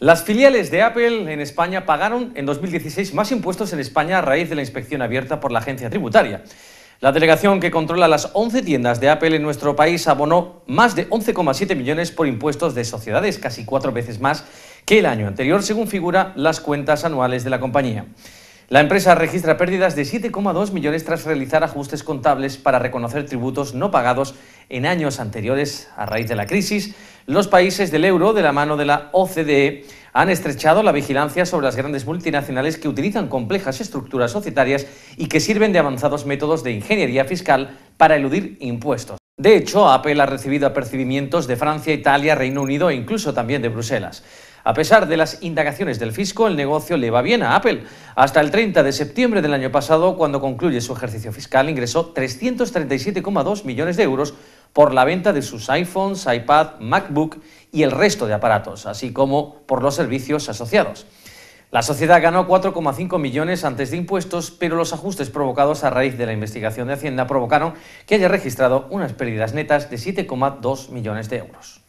Las filiales de Apple en España pagaron en 2016 más impuestos en España a raíz de la inspección abierta por la agencia tributaria. La delegación que controla las 11 tiendas de Apple en nuestro país abonó más de 11,7 millones por impuestos de sociedades, casi cuatro veces más que el año anterior, según figura las cuentas anuales de la compañía. La empresa registra pérdidas de 7,2 millones tras realizar ajustes contables para reconocer tributos no pagados en años anteriores a raíz de la crisis. Los países del euro, de la mano de la OCDE, han estrechado la vigilancia sobre las grandes multinacionales que utilizan complejas estructuras societarias y que sirven de avanzados métodos de ingeniería fiscal para eludir impuestos. De hecho, Apple ha recibido apercibimientos de Francia, Italia, Reino Unido e incluso también de Bruselas. A pesar de las indagaciones del fisco, el negocio le va bien a Apple. Hasta el 30 de septiembre del año pasado, cuando concluye su ejercicio fiscal, ingresó 337,2 millones de euros por la venta de sus iPhones, iPad, MacBook y el resto de aparatos, así como por los servicios asociados. La sociedad ganó 4,5 millones antes de impuestos, pero los ajustes provocados a raíz de la investigación de Hacienda provocaron que haya registrado unas pérdidas netas de 7,2 millones de euros.